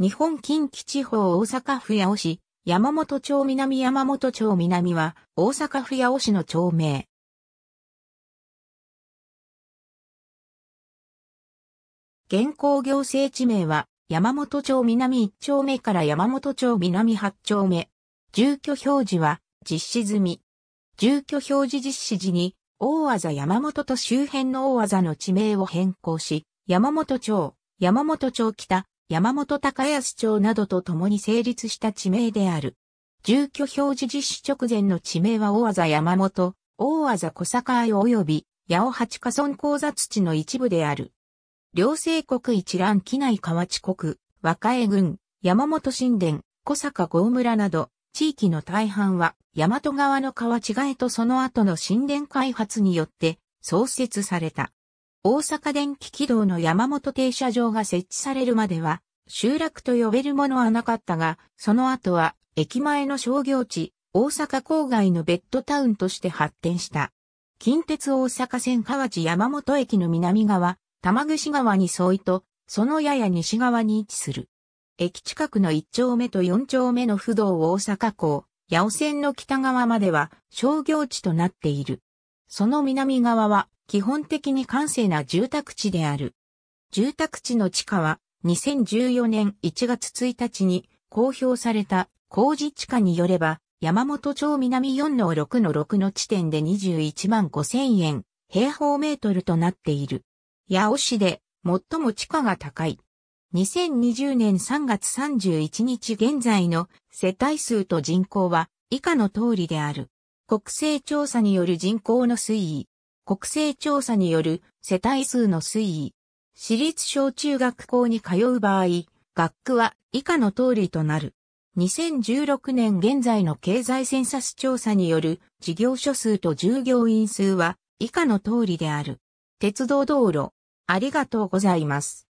日本近畿地方大阪府八尾市、山本町南山本町南は大阪府八尾市の町名。現行行政地名は山本町南1丁目から山本町南8丁目。住居表示は実施済み。住居表示実施時に大技山本と周辺の大技の地名を変更し、山本町、山本町北、山本高安町などと共に成立した地名である。住居表示実施直前の地名は大技山本、大技小坂井及び八尾八花村交雑地の一部である。両政国一覧機内河内国、和歌江郡、山本神殿、小坂郷村など、地域の大半は、大和川の河違いとその後の神殿開発によって創設された。大阪電気軌道の山本停車場が設置されるまでは、集落と呼べるものはなかったが、その後は駅前の商業地、大阪郊外のベッドタウンとして発展した。近鉄大阪線河内山本駅の南側、玉串川に沿いと、そのやや西側に位置する。駅近くの1丁目と4丁目の不動大阪港、八尾線の北側までは商業地となっている。その南側は基本的に閑静な住宅地である。住宅地の地下は2014年1月1日に公表された工事地価によれば、山本町南4の6の6の地点で21万5千円、平方メートルとなっている。八尾市で最も地価が高い。2020年3月31日現在の世帯数と人口は以下の通りである。国勢調査による人口の推移。国勢調査による世帯数の推移。私立小中学校に通う場合、学区は以下の通りとなる。2016年現在の経済センサス調査による事業所数と従業員数は以下の通りである。鉄道道路、ありがとうございます。